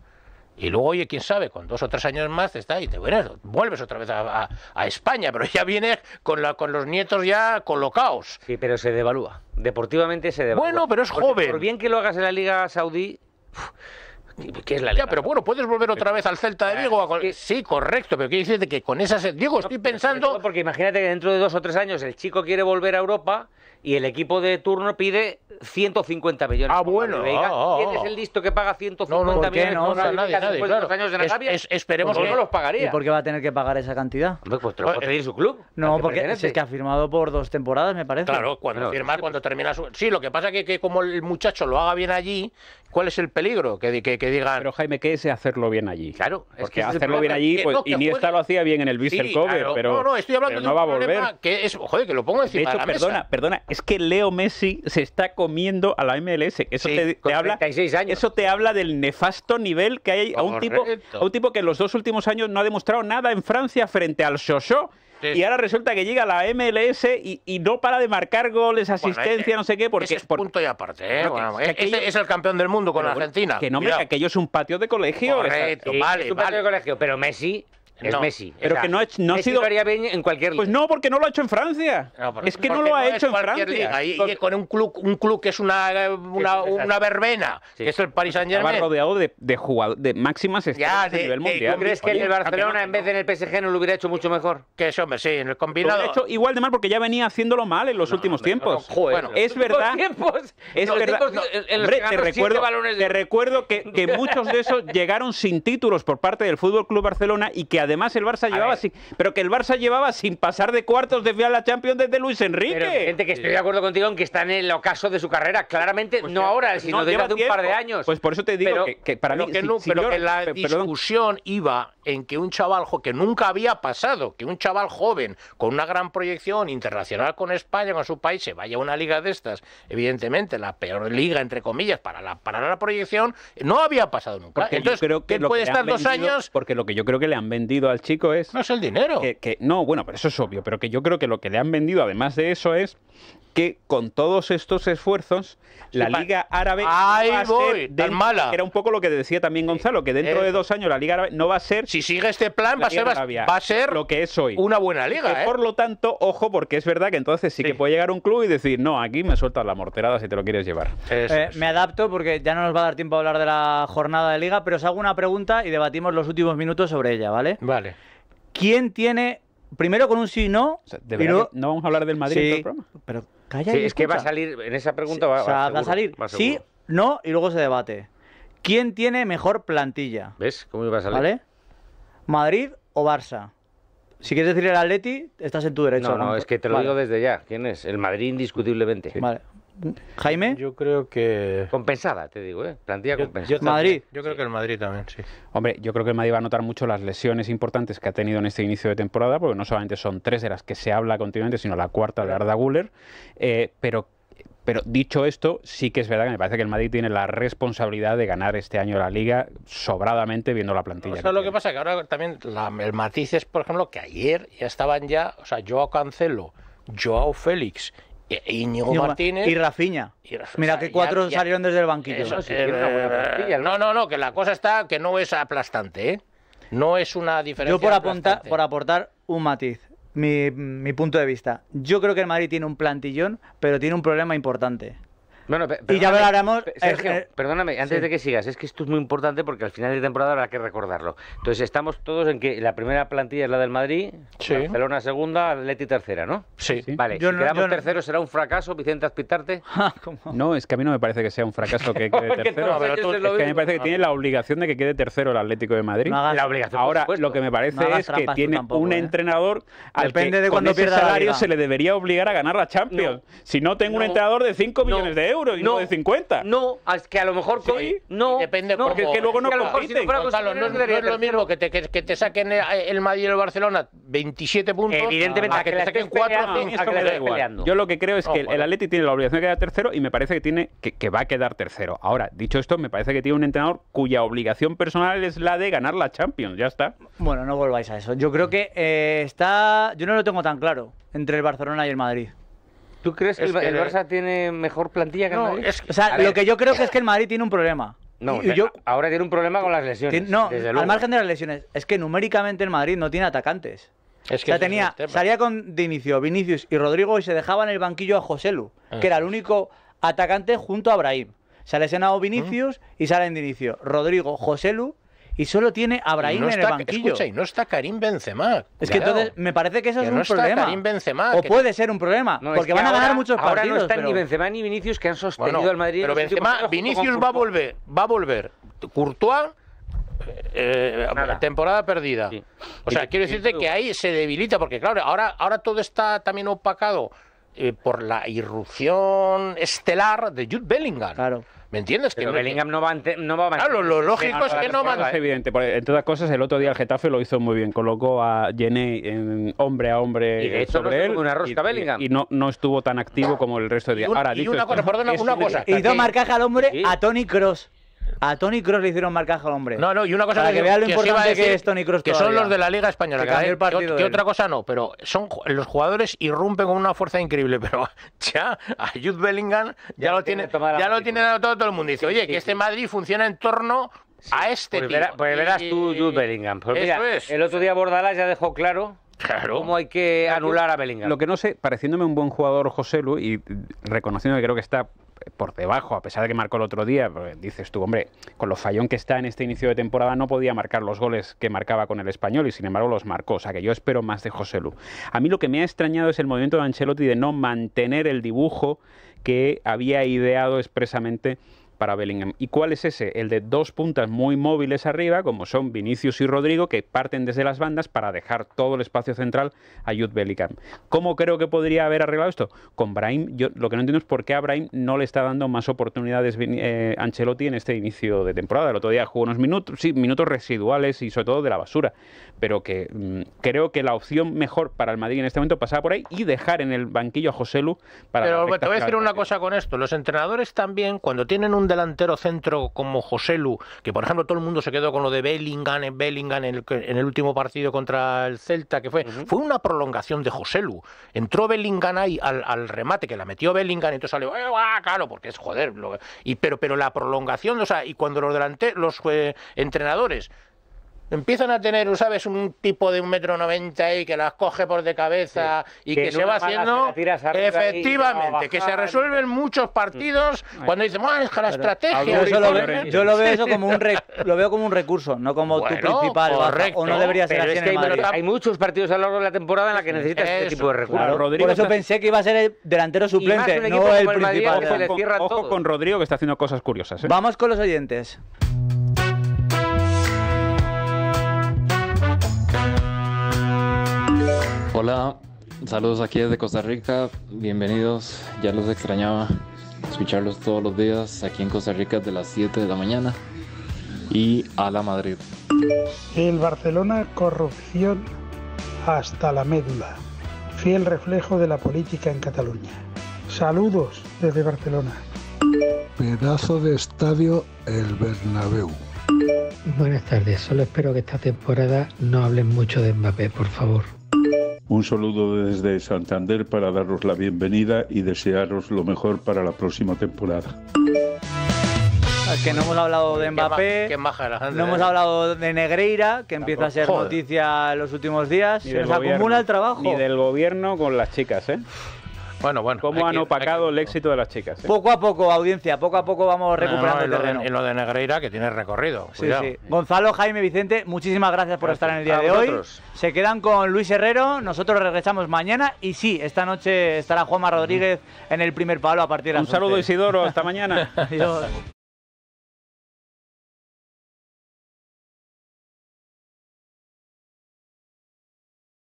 y luego, oye, quién sabe, con dos o tres años más está y te vuelves otra vez a, España, pero ya vienes con, la, con los nietos ya colocados. Sí, pero se devalúa. Deportivamente se devalúa. Bueno, pero es joven. Por bien que lo hagas en la Liga Saudí. ¿Qué es la ya, pero bueno, puedes volver otra vez al Celta de ah, Vigo. Sí, correcto, pero quiero decirte que con esas. Diego, estoy pensando. porque imagínate que dentro de dos o tres años el chico quiere volver a Europa y el equipo de turno pide 150 millones. Ah, bueno. ¿Quién ah, ah, es ah". el listo que paga 150 no, no, millones no, nadie, nadie, años esperemos pues que no los pagaría. ¿Y por qué va a tener que pagar esa cantidad? Pues, te lo puede pedir su club. No, porque es que ha firmado por dos temporadas, me parece. Claro, cuando firmar cuando termina su... Sí, lo que pasa es que, que como el muchacho lo haga bien allí ¿Cuál es el peligro? Que, que, digan... Pero Jaime, ¿qué es hacerlo bien allí? Claro. Porque es que hacerlo bien allí, pues, ni Iniesta lo hacía bien en el Vissel Cover, pero, no, no, estoy hablando va a volver. Que es, joder, que lo pongo encima de, perdona, perdona, es que Leo Messi se está comiendo a la MLS. Eso te, te habla, Eso te habla del nefasto nivel que hay a un, tipo, a un tipo que en los dos últimos años no ha demostrado nada en Francia frente al Sochaux y ahora resulta que llega la MLS y, no para de marcar goles, asistencia, eh, no sé qué. Porque, ese es punto y aparte, ¿eh? E- es el campeón del mundo con Argentina. Que no, que aquello es un patio de colegio. es un patio de colegio. Pero Messi es Messi. Pero que no ha, sido. en cualquier Pues no, porque no lo ha hecho en Francia. es que no lo ha hecho en Francia. Ahí, pues con un club, un club que es una, una, verbena, que es el Paris pues Saint Germain. rodeado de, de, de máximas estrellas a nivel mundial. ¿Tú crees que en el Barcelona, en vez de en el PSG, no lo hubiera hecho mucho mejor? Que eso, hombre, sí, en el combinado. hecho igual de mal porque ya venía haciéndolo mal en los últimos tiempos. es verdad. Es te recuerdo, que muchos de esos llegaron sin títulos por parte del Fútbol Club Barcelona y que además el Barça llevaba sin, pero que el Barça llevaba sin pasar de cuartos de final a la Champions desde Luis Enrique. gente, que estoy de acuerdo contigo en que está en el ocaso de su carrera, claramente pues no ahora, sino no, desde hace un par de años. Pues por eso te digo que, para mí que pero que la discusión iba en que un chaval que nunca había pasado, que un chaval joven con una gran proyección internacional con España, con su país, se vaya a una liga de estas, evidentemente la peor liga entre comillas para la para la proyección, no había pasado nunca. Porque Entonces, creo que, puede estar dos años? Porque lo que yo creo que le han vendido al chico es no es el dinero. no, bueno, pero eso es obvio, pero que yo creo que lo que le han vendido además de eso es que con todos estos esfuerzos la Liga Árabe va a ser mala. Era un poco lo que decía también Gonzalo, que dentro de eh. dos años la Liga Árabe no va a ser. Si sigue este plan, va a, ser, lo que es hoy. Una buena liga. ¿eh? Por lo tanto, ojo, porque es verdad que entonces sí, que puede llegar un club y decir, no, aquí me sueltas la morterada si te lo quieres llevar. Eh, me adapto porque ya no nos va a dar tiempo a hablar de la jornada de liga, pero os hago una pregunta y debatimos los últimos minutos sobre ella, ¿vale? Vale. ¿Quién tiene primero con un sí y no. pero... No vamos a hablar del Madrid Pero calla. Sí, es que va a salir, en esa pregunta va, o sea, va, a salir sí, no y luego se debate. ¿Quién tiene mejor plantilla? ¿Ves cómo iba a salir? ¿Vale? ¿Madrid o Barça? Si quieres decir el Atleti, estás en tu derecho. No, no, es que te lo digo desde ya. ¿Quién es? El Madrid indiscutiblemente. Vale. Jaime. Yo creo que. Compensada, te digo, ¿eh? Plantilla compensada. Yo Madrid. Yo creo que el Madrid también, sí. Hombre, yo creo que el Madrid va a notar mucho las lesiones importantes que ha tenido en este inicio de temporada, porque no solamente son tres de las que se habla continuamente, sino la cuarta de Arda Guller. Eh, pero pero dicho esto, sí que es verdad que me parece que el Madrid tiene la responsabilidad de ganar este año la liga sobradamente viendo la plantilla. O sea, lo que pasa es que ahora también el matiz es, por ejemplo, que ayer ya estaban ya, o sea, Joao Cancelo, Joao Félix Martínez. Y Rafiña. Mira que cuatro salieron desde el banquillo. Eh, eh, no, no, no, que la cosa está que no es aplastante, ¿eh? No es una diferencia. Yo por, por aportar un matiz, mi, mi punto de vista. Yo creo que el Madrid tiene un plantillón, pero tiene un problema importante. Bueno, y ya hablaremos. Sergio, eh, eh, perdóname, antes de que sigas, es que esto es muy importante porque al final de temporada habrá que recordarlo. Entonces, estamos todos en que la primera plantilla es la del Madrid, Barcelona segunda, Atleti tercera, ¿no? Sí. Vale, si quedamos tercero, ¿será un fracaso, Vicente Aspitarte? Ah, no, es que a mí no me parece que sea un fracaso que quede tercero. es, que a mí me parece que tiene la obligación de que quede tercero el Atlético de Madrid. la obligación. Ahora, lo que me parece es que tiene un ¿eh? entrenador al Depende que de cuando con ese salario se le debería obligar a ganar la Champions. Si no tengo un entrenador de 5 millones de euros y no, de 50. No, es que a lo mejor. no, depende no, que luego no, no, es lo mismo que te, saquen eh, el Madrid o el Barcelona 27 puntos. Evidentemente, ah, a, que, te saquen 4 Yo lo que creo es que el eh. Atleti tiene la obligación de quedar tercero y me parece que, tiene, que va a quedar tercero. Ahora, dicho esto, me parece que tiene un entrenador cuya obligación personal es la de ganar la Champions. Ya está. Bueno, no volváis a eso. Yo creo que eh, está. Yo no lo tengo tan claro entre el Barcelona y el Madrid. ¿Tú crees que el, Barça tiene mejor plantilla que el Madrid? O sea, lo que yo creo que es que el Madrid tiene un problema. No, ahora tiene un problema con las lesiones. no, al margen de las lesiones, es que numéricamente el Madrid no tiene atacantes. Es tenía, salía con de inicio Vinicius y Rodrigo y se dejaba en el banquillo a Joselu, Lu, que era el único atacante junto a Brahim. Se ha Vinicius y sale en inicio Rodrigo, Joselu y solo tiene a Brahim en el banquillo. y no está Karim Benzema. Es que entonces me parece que eso es un no está problema. Karim Benzema, o puede ser un problema, porque van a ganar muchos partidos. Ahora no están ni Benzema ni Vinicius que han sostenido al Madrid. Pero Benzema, Vinicius va a volver, va a volver. Courtois eh, eh, temporada perdida. O sea, quiero decirte que ahí se debilita, porque claro, ahora, ahora todo está también opacado eh, por la irrupción estelar de Jude Bellingham. Claro. ¿Me entiendes? que Bellingham no va, a no va a Claro, lo lógico es que no manda. Es evidente. En todas cosas, el otro día el Getafe lo hizo muy bien. Colocó a Jenny en hombre a hombre y sobre no él. Una rosca y, Bellingham. Y, no, no estuvo tan activo como el resto de días. Ahora, y una, cosa, una cosa. Y dos marcajes al hombre a Tony Cross. A Tony Cross le hicieron marcaje al hombre. No, no, y una cosa Para que, que vea lo importante que es Tony Cross. Que son los de la Liga Española. Que, el partido que, otra cosa no, pero son los jugadores irrumpen con una fuerza increíble. Pero ya a Jude Bellingham ya, lo tiene, ya lo tiene dado todo, el mundo. Dice, oye, que este Madrid funciona en torno a este pues, pues verás, tú, Jude Bellingham. Pues el otro día Bordalás ya dejó claro ¿Cómo hay que anular a Bellingham? Lo que no sé, pareciéndome un buen jugador José Lu y reconociendo que creo que está por debajo, a pesar de que marcó el otro día, pues, dices tú, hombre, con lo fallón que está en este inicio de temporada no podía marcar los goles que marcaba con el español y sin embargo los marcó, o sea que yo espero más de José Lu. A mí lo que me ha extrañado es el movimiento de Ancelotti de no mantener el dibujo que había ideado expresamente para Bellingham. ¿Y cuál es ese? El de dos puntas muy móviles arriba, como son Vinicius y Rodrigo, que parten desde las bandas para dejar todo el espacio central a Jude Bellingham. ¿Cómo creo que podría haber arreglado esto? Con Brahim, yo lo que no entiendo es por qué a Brahim no le está dando más oportunidades eh, Ancelotti en este inicio de temporada. El otro día jugó unos minutos, sí, minutos residuales y sobre todo de la basura, pero que mm, creo que la opción mejor para el Madrid en este momento pasaba por ahí y dejar en el banquillo a Joselu para... Pero te voy a decir una cosa con esto, los entrenadores también cuando tienen un delantero centro como Lu que por ejemplo todo el mundo se quedó con lo de Bellingham, en Bellingham en el, último partido contra el Celta, que fue, fue una prolongación de Lu Entró Bellingham ahí al, remate, que la metió Bellingham, y entonces salió, eh, claro, porque es joder. y, pero, pero la prolongación, o sea, y cuando los, delante los eh, entrenadores empiezan a tener, ¿sabes? Un tipo de un metro noventa ahí que las coge por de cabeza y que, se va haciendo. efectivamente, que se resuelven muchos partidos mm. cuando dicen, bueno, es que la estrategia! Yo, lo veo, eso como un lo veo como un recurso, no como tu principal. o no debería ser así Hay muchos partidos a lo largo de la temporada en la que necesitas este tipo de recurso por eso pensé que iba a ser el delantero suplente, no el, principal. ojo, con, Rodrigo que está haciendo cosas curiosas. ¿eh? Vamos con los oyentes. Hola, saludos aquí desde Costa Rica, bienvenidos, ya los extrañaba escucharlos todos los días aquí en Costa Rica de las 7 de la mañana y a la Madrid. El Barcelona corrupción hasta la médula, fiel reflejo de la política en Cataluña. Saludos desde Barcelona. Pedazo de estadio el Bernabéu. Buenas tardes, solo espero que esta temporada no hablen mucho de Mbappé, por favor. Un saludo desde Santander para daros la bienvenida y desearos lo mejor para la próxima temporada. Que no hemos hablado de Mbappé, no hemos ¿eh? hablado de Negreira, que empieza a ser noticia en los últimos días. Se nos acumula el trabajo. y del gobierno con las chicas, ¿eh? Bueno, bueno. Cómo han opacado el éxito de las chicas. ¿eh? Poco a poco, audiencia, poco a poco vamos recuperando terreno. En lo de Negreira, que tiene recorrido. Sí, sí. Gonzalo, Jaime, Vicente, muchísimas gracias por estar en el día de hoy. Se quedan con Luis Herrero, nosotros regresamos mañana y sí, esta noche estará Juanma Rodríguez en el primer palo a partir de Un saludo Isidoro, hasta mañana.